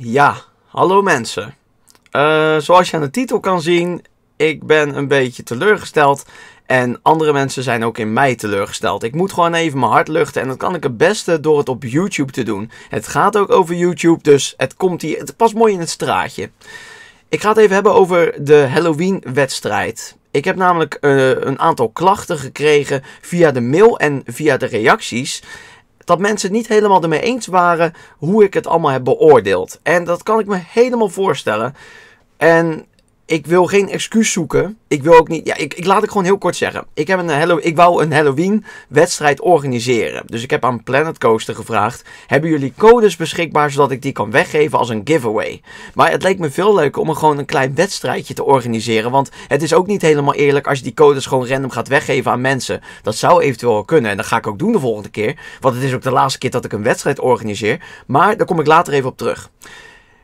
Ja, hallo mensen. Eh, zoals je aan de titel kan zien, ik ben een beetje teleurgesteld. En andere mensen zijn ook in mij teleurgesteld. Ik moet gewoon even mijn hart luchten. En dat kan ik het beste door het op YouTube te doen. Het gaat ook over YouTube, dus het komt hier. Het past mooi in het straatje. Ik ga het even hebben over de Halloween-wedstrijd. Ik heb namelijk eh, een aantal klachten gekregen via de mail en via de reacties dat mensen niet helemaal ermee eens waren hoe ik het allemaal heb beoordeeld. En dat kan ik me helemaal voorstellen. En ik wil geen excuus zoeken. Ik wil ook niet. Ja, ik, ik laat ik gewoon heel kort zeggen. Ik, heb een hello. ik wou een Halloween-wedstrijd organiseren. Dus ik heb aan Planet Coaster gevraagd: Hebben jullie codes beschikbaar zodat ik die kan weggeven als een giveaway? Maar het leek me veel leuker om gewoon een klein wedstrijdje te organiseren. Want het is ook niet helemaal eerlijk als je die codes gewoon random gaat weggeven aan mensen. Dat zou eventueel kunnen. En dat ga ik ook doen de volgende keer. Want het is ook de laatste keer dat ik een wedstrijd organiseer. Maar daar kom ik later even op terug.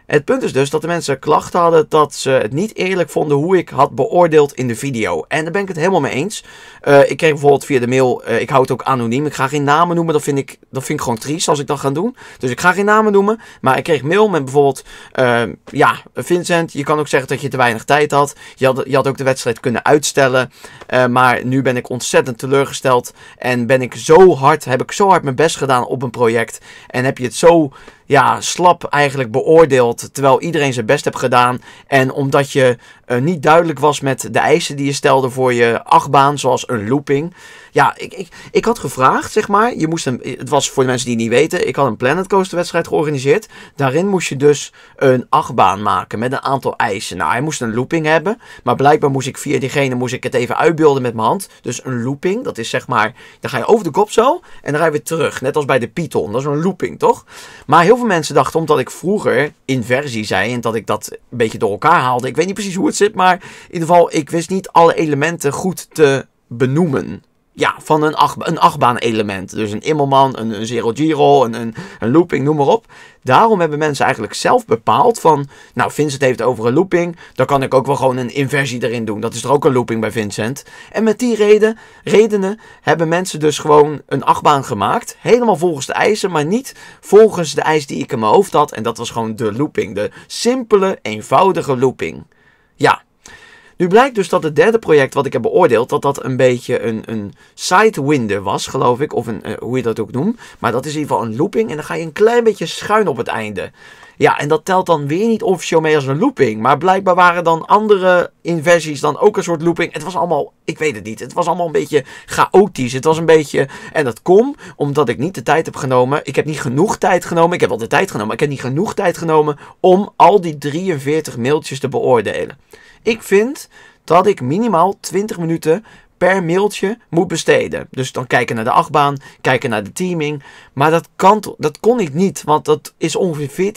Het punt is dus dat de mensen klachten hadden dat ze het niet eerlijk vonden hoe ik had beoordeeld in de video. En daar ben ik het helemaal mee eens. Eh, ik kreeg bijvoorbeeld via de mail, eh, ik houd het ook anoniem. Ik ga geen namen noemen, dat vind, ik, dat vind ik gewoon triest als ik dat ga doen. Dus ik ga geen namen noemen. Maar ik kreeg mail met bijvoorbeeld, eh, ja Vincent, je kan ook zeggen dat je te weinig tijd had. Je had, je had ook de wedstrijd kunnen uitstellen. maar nu ben ik ontzettend teleurgesteld. En ben ik zo hard, heb ik zo hard mijn best gedaan op een project. En heb je het zo ja, slap eigenlijk beoordeeld. Terwijl iedereen zijn best heeft gedaan. En omdat je eh, niet duidelijk was met de eisen die je stelde voor je achtbaan, zoals een looping. Ja, ik, ik, ik had gevraagd, zeg maar. Je moest een, het was voor de mensen die niet weten. Ik had een Planet Coaster wedstrijd georganiseerd. Daarin moest je dus een achtbaan maken met een aantal eisen. Nou, hij moest een looping hebben. Maar blijkbaar moest ik via diegene moest ik het even uitbeelden met mijn hand. Dus een looping, dat is zeg maar. Dan ga je over de kop zo. En dan ga je weer terug. Net als bij de Python. Dat is een looping, toch? Maar heel heel veel mensen dachten, omdat ik vroeger inversie zei en dat ik dat een beetje door elkaar haalde. Ik weet niet precies hoe het zit, maar in ieder geval, ik wist niet alle elementen goed te benoemen ja, van een, acht, een achtbaan-element. Dus een immelman, een, zero giro, een, een, looping, noem maar op. Daarom hebben mensen eigenlijk zelf bepaald van... Nou, Vincent heeft over een looping. Dan kan ik ook wel gewoon een inversie erin doen. Dat is er ook een looping bij Vincent. En met die reden, redenen hebben mensen dus gewoon een achtbaan gemaakt. Helemaal volgens de eisen, maar niet volgens de eis die ik in mijn hoofd had. En dat was gewoon de looping. De simpele, eenvoudige looping. Ja, nu blijkt dus dat het derde project wat ik heb beoordeeld, dat dat een beetje een, een sidewinder was, geloof ik. Of een, eh, hoe je dat ook noemt. Maar dat is in ieder geval een looping. En dan ga je een klein beetje schuin op het einde. Ja, en dat telt dan weer niet officieel mee als een looping. Maar blijkbaar waren dan andere inversies dan ook een soort looping. Het was allemaal, ik weet het niet. Het was allemaal een beetje chaotisch. Het was een beetje. En dat komt omdat ik niet de tijd heb genomen. Ik heb niet genoeg tijd genomen. Ik heb wel de tijd genomen. Maar ik heb niet genoeg tijd genomen om al die 43 mailtjes te beoordelen. Ik vind dat ik minimaal 20 minuten per mailtje moet besteden. Dus dan kijken naar de achtbaan, kijken naar de teaming. Maar dat, kan, dat kon ik niet, want dat is ongeveer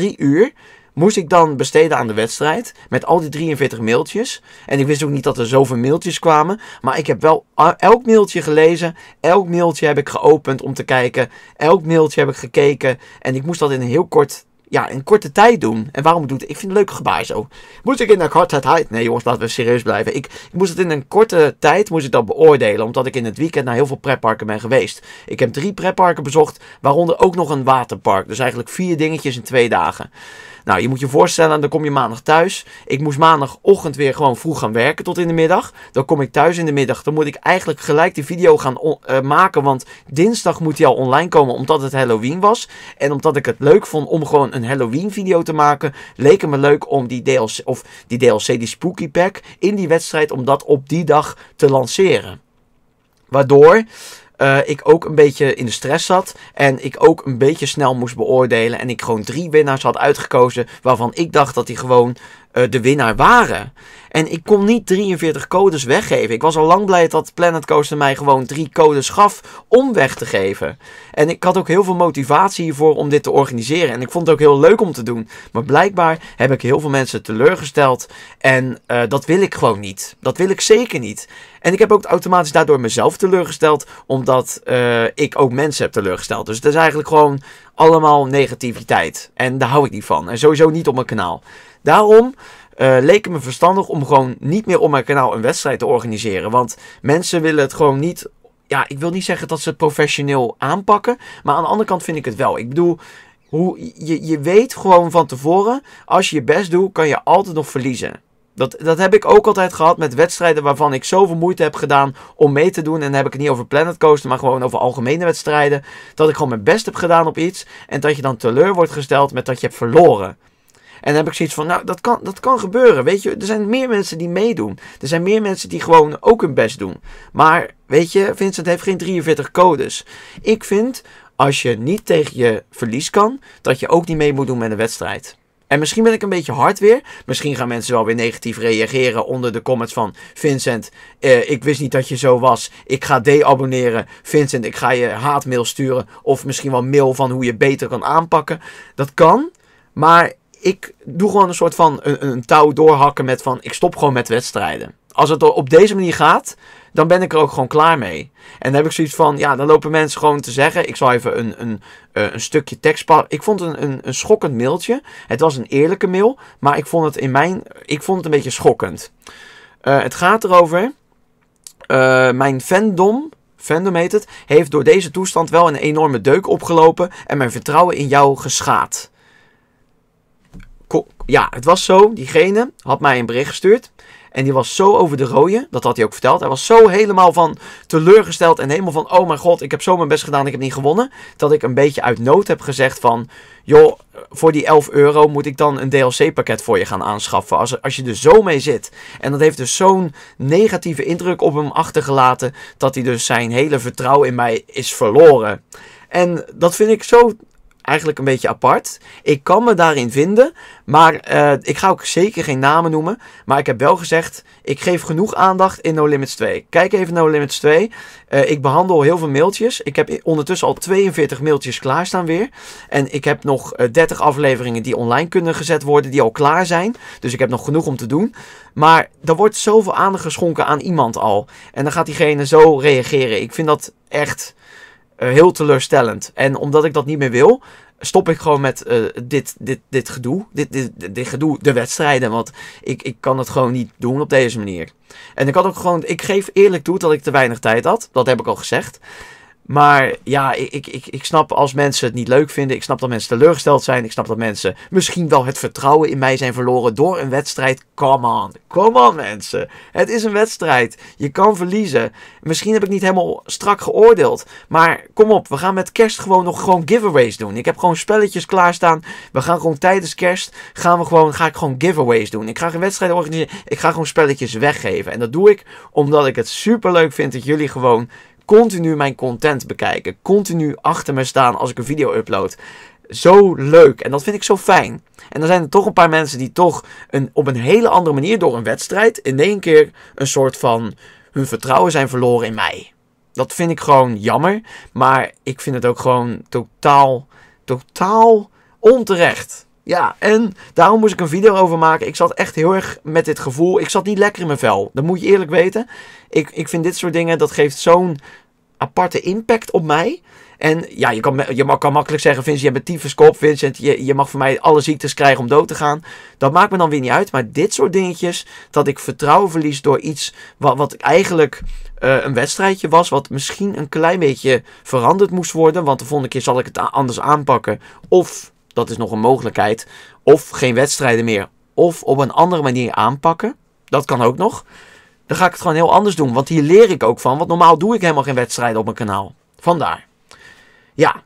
14,3 uur. Moest ik dan besteden aan de wedstrijd met al die 43 mailtjes. En ik wist ook niet dat er zoveel mailtjes kwamen. Maar ik heb wel elk mailtje gelezen. Elk mailtje heb ik geopend om te kijken. Elk mailtje heb ik gekeken. En ik moest dat in een heel kort ja, in korte tijd doen. En waarom doet Ik vind het een leuk gebaar zo. Moest ik in een korte tijd... Nee jongens, laten we serieus blijven. Ik, ik, moest het in een korte tijd moest ik dat beoordelen. Omdat ik in het weekend naar heel veel pretparken ben geweest. Ik heb drie pretparken bezocht. Waaronder ook nog een waterpark. Dus eigenlijk vier dingetjes in twee dagen. Nou, je moet je voorstellen, dan kom je maandag thuis. Ik moest maandagochtend weer gewoon vroeg gaan werken tot in de middag. Dan kom ik thuis in de middag. Dan moet ik eigenlijk gelijk die video gaan eh, maken. Want dinsdag moet hij al online komen omdat het Halloween was. En omdat ik het leuk vond om gewoon een Halloween video te maken. Leek het me leuk om die DLC, of die DLC, die Spooky Pack in die wedstrijd. Om dat op die dag te lanceren. Waardoor uh, ik ook een beetje in de stress zat. En ik ook een beetje snel moest beoordelen. En ik gewoon drie winnaars had uitgekozen. Waarvan ik dacht dat die gewoon eh, de winnaar waren. En ik kon niet 43 codes weggeven. Ik was al lang blij dat Planet Coaster mij gewoon drie codes gaf om weg te geven. En ik had ook heel veel motivatie hiervoor om dit te organiseren. En ik vond het ook heel leuk om te doen. Maar blijkbaar heb ik heel veel mensen teleurgesteld. En eh, dat wil ik gewoon niet. Dat wil ik zeker niet. En ik heb ook automatisch daardoor mezelf teleurgesteld. Omdat eh, ik ook mensen heb teleurgesteld. Dus het is eigenlijk gewoon allemaal negativiteit. En daar hou ik niet van. En sowieso niet op mijn kanaal. Daarom eh, leek het me verstandig om gewoon niet meer op mijn kanaal een wedstrijd te organiseren. Want mensen willen het gewoon niet. Ja, ik wil niet zeggen dat ze het professioneel aanpakken. Maar aan de andere kant vind ik het wel. Ik bedoel, hoe, je, je weet gewoon van tevoren. Als je je best doet, kan je altijd nog verliezen. Dat, dat heb ik ook altijd gehad met wedstrijden waarvan ik zoveel moeite heb gedaan om mee te doen. En dan heb ik het niet over Planet Coaster, maar gewoon over algemene wedstrijden. Dat ik gewoon mijn best heb gedaan op iets. En dat je dan teleur wordt gesteld met dat je hebt verloren. En dan heb ik zoiets van, nou, dat kan, dat kan gebeuren. Weet je, er zijn meer mensen die meedoen. Er zijn meer mensen die gewoon ook hun best doen. Maar, weet je, Vincent heeft geen 43 codes. Ik vind, als je niet tegen je verlies kan, dat je ook niet mee moet doen met een wedstrijd. En misschien ben ik een beetje hard weer. Misschien gaan mensen wel weer negatief reageren onder de comments van Vincent. Eh, ik wist niet dat je zo was. Ik ga deabonneren. Vincent, ik ga je haatmail sturen. Of misschien wel mail van hoe je beter kan aanpakken. Dat kan. Maar ik doe gewoon een soort van een, een touw doorhakken met van ik stop gewoon met wedstrijden als het op deze manier gaat, dan ben ik er ook gewoon klaar mee. En dan heb ik zoiets van, ja, dan lopen mensen gewoon te zeggen. Ik zal even een, een, eh, een stukje tekst Ik vond een, een, een schokkend mailtje. Het was een eerlijke mail, maar ik vond het in mijn. Ik vond het een beetje schokkend. Eh, het gaat erover. Eh, mijn fandom Fandom heet het, heeft door deze toestand wel een enorme deuk opgelopen en mijn vertrouwen in jou geschaad. ja, het was zo, diegene had mij een bericht gestuurd. En die was zo over de rode, dat had hij ook verteld. Hij was zo helemaal van teleurgesteld en helemaal van, oh mijn god, ik heb zo mijn best gedaan, ik heb niet gewonnen. Dat ik een beetje uit nood heb gezegd van, joh, voor die 11 euro moet ik dan een DLC-pakket voor je gaan aanschaffen. Als, als je er zo mee zit. En dat heeft dus zo'n negatieve indruk op hem achtergelaten, dat hij dus zijn hele vertrouwen in mij is verloren. En dat vind ik zo eigenlijk een beetje apart. Ik kan me daarin vinden, maar eh, ik ga ook zeker geen namen noemen. Maar ik heb wel gezegd, ik geef genoeg aandacht in No Limits 2. Kijk even No Limits 2. Eh, ik behandel heel veel mailtjes. Ik heb ondertussen al 42 mailtjes klaarstaan weer. En ik heb nog 30 eh, afleveringen die online kunnen gezet worden, die al klaar zijn. Dus ik heb nog genoeg om te doen. Maar er wordt zoveel aandacht geschonken aan iemand al. En dan gaat diegene zo reageren. Ik vind dat echt eh, heel teleurstellend. En omdat ik dat niet meer wil, stop ik gewoon met eh, dit, dit, dit gedoe. Dit, dit, dit gedoe, de wedstrijden. Want ik, ik kan het gewoon niet doen op deze manier. En ik had ook gewoon. Ik geef eerlijk toe dat ik te weinig tijd had. Dat heb ik al gezegd. Maar ja, ik, ik, ik snap als mensen het niet leuk vinden. Ik snap dat mensen teleurgesteld zijn. Ik snap dat mensen misschien wel het vertrouwen in mij zijn verloren door een wedstrijd. Come on. Come on, mensen. Het is een wedstrijd. Je kan verliezen. Misschien heb ik niet helemaal strak geoordeeld. Maar kom op, we gaan met kerst gewoon nog gewoon giveaways doen. Ik heb gewoon spelletjes klaarstaan. We gaan gewoon tijdens kerst gaan we gewoon, ga ik gewoon giveaways doen. Ik ga geen wedstrijd organiseren. Ik ga gewoon spelletjes weggeven. En dat doe ik omdat ik het super leuk vind dat jullie gewoon Continu mijn content bekijken. Continu achter me staan als ik een video upload. Zo leuk. En dat vind ik zo fijn. En dan zijn er toch een paar mensen die toch een, op een hele andere manier door een wedstrijd in één keer een soort van hun vertrouwen zijn verloren in mij. Dat vind ik gewoon jammer. Maar ik vind het ook gewoon totaal, totaal onterecht. Ja, en daarom moest ik een video over maken. Ik zat echt heel erg met dit gevoel. Ik zat niet lekker in mijn vel. Dat moet je eerlijk weten. Ik, ik vind dit soort dingen, dat geeft zo'n aparte impact op mij. En ja, je kan, je kan makkelijk zeggen, Vincent, je hebt een tyfuskop. Vincent, je, je mag van mij alle ziektes krijgen om dood te gaan. Dat maakt me dan weer niet uit. Maar dit soort dingetjes, dat ik vertrouwen verlies door iets wat, wat eigenlijk eh, een wedstrijdje was. Wat misschien een klein beetje veranderd moest worden. Want de volgende keer zal ik het anders aanpakken. Of dat is nog een mogelijkheid. Of geen wedstrijden meer. Of op een andere manier aanpakken. Dat kan ook nog. Dan ga ik het gewoon heel anders doen. Want hier leer ik ook van. Want normaal doe ik helemaal geen wedstrijden op mijn kanaal. Vandaar. Ja.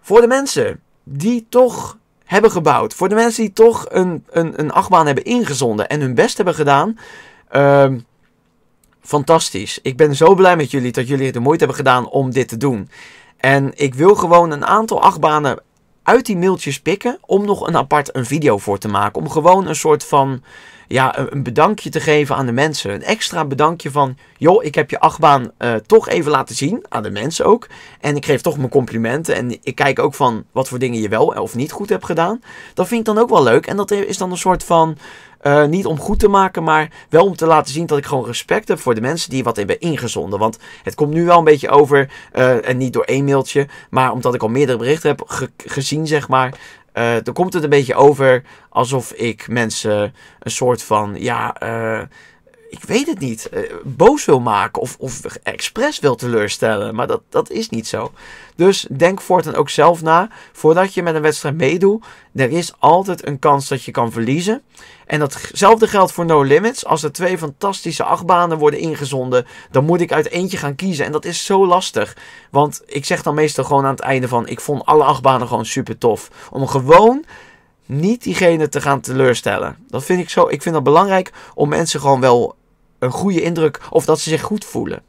Voor de mensen die toch hebben gebouwd. Voor de mensen die toch een, een, een achtbaan hebben ingezonden. En hun best hebben gedaan. Ehm, fantastisch. Ik ben zo blij met jullie dat jullie de moeite hebben gedaan om dit te doen. En ik wil gewoon een aantal achtbanen uit die mailtjes pikken om nog een apart een video voor te maken. Om gewoon een soort van ja, een bedankje te geven aan de mensen. Een extra bedankje van, joh, ik heb je achtbaan uh, toch even laten zien, aan de mensen ook. En ik geef toch mijn complimenten en ik kijk ook van wat voor dingen je wel of niet goed hebt gedaan. Dat vind ik dan ook wel leuk en dat is dan een soort van, eh, niet om goed te maken, maar wel om te laten zien dat ik gewoon respect heb voor de mensen die wat hebben ingezonden. Want het komt nu wel een beetje over, eh, en niet door een mailtje, maar omdat ik al meerdere berichten heb gezien, zeg maar, uh, dan komt het een beetje over alsof ik mensen een soort van, ja, eh, ik weet het niet, eh, boos wil maken of, of expres wil teleurstellen. Maar dat, dat is niet zo. Dus denk voortaan ook zelf na. Voordat je met een wedstrijd meedoet, er is altijd een kans dat je kan verliezen. En datzelfde geldt voor No Limits. Als er twee fantastische achtbanen worden ingezonden, dan moet ik uit eentje gaan kiezen. En dat is zo lastig. Want ik zeg dan meestal gewoon aan het einde van, ik vond alle achtbanen gewoon super tof. Om gewoon niet diegene te gaan teleurstellen. Dat vind ik zo. Ik vind dat belangrijk om mensen gewoon wel een goede indruk of dat ze zich goed voelen.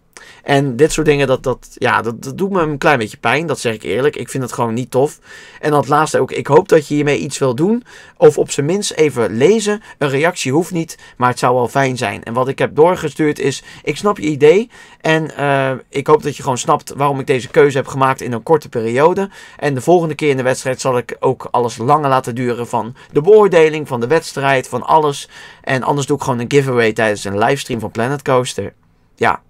En dit soort dingen, dat, dat, ja, dat, dat doet me een klein beetje pijn. Dat zeg ik eerlijk. Ik vind het gewoon niet tof. En dan het laatste ook. Ik hoop dat je hiermee iets wil doen. Of op zijn minst even lezen. Een reactie hoeft niet. Maar het zou wel fijn zijn. En wat ik heb doorgestuurd is. Ik snap je idee. En eh, ik hoop dat je gewoon snapt waarom ik deze keuze heb gemaakt in een korte periode. En de volgende keer in de wedstrijd zal ik ook alles langer laten duren. Van de beoordeling, van de wedstrijd, van alles. En anders doe ik gewoon een giveaway tijdens een livestream van Planet Coaster. Ja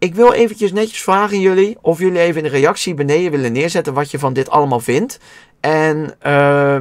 ik wil eventjes netjes vragen jullie of jullie even in de reactie beneden willen neerzetten wat je van dit allemaal vindt. En uh,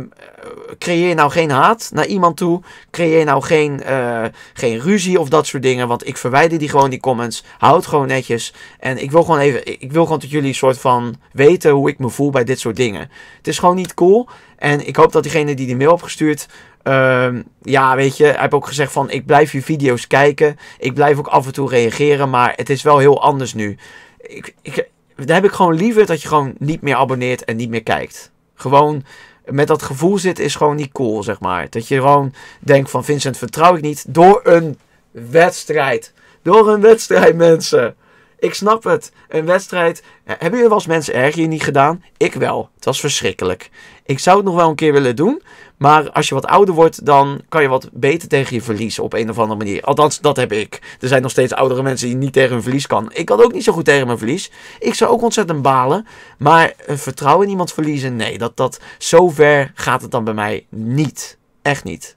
creëer nou geen haat naar iemand toe. Creëer nou geen, eh, geen ruzie of dat soort dingen. Want ik verwijder die gewoon, die comments. Houd gewoon netjes. En ik wil gewoon even, ik wil gewoon dat jullie soort van weten hoe ik me voel bij dit soort dingen. Het is gewoon niet cool. En ik hoop dat diegene die die mail opgestuurd Ehm, ja, weet je, heb ook gezegd van ik blijf je video's kijken. Ik blijf ook af en toe reageren, maar het is wel heel anders nu. Ik, ik, heb ik gewoon liever dat je gewoon niet meer abonneert en niet meer kijkt. Gewoon met dat gevoel zit is gewoon niet cool, zeg maar. Dat je gewoon denkt van Vincent vertrouw ik niet door een wedstrijd. Door een wedstrijd, mensen. Ik snap het. Een wedstrijd. Hebben jullie wel eens mensen erger niet gedaan? Ik wel. Het was verschrikkelijk. Ik zou het nog wel een keer willen doen. Maar als je wat ouder wordt, dan kan je wat beter tegen je verliezen op een of andere manier. Althans, dat heb ik. Er zijn nog steeds oudere mensen die niet tegen hun verlies kan. Ik kan ook niet zo goed tegen mijn verlies. Ik zou ook ontzettend balen. Maar eh, vertrouwen in iemand verliezen, nee. Dat, dat, zover gaat het dan bij mij niet. Echt niet.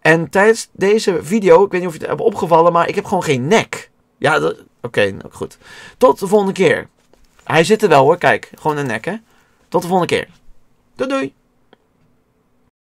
En tijdens deze video, ik weet niet of je het hebt opgevallen, maar ik heb gewoon geen nek. Ja, oké, nou, goed. Tot de volgende keer. Hij zit er wel hoor, kijk. Gewoon een nek hè. Tot de volgende keer. Doei doei!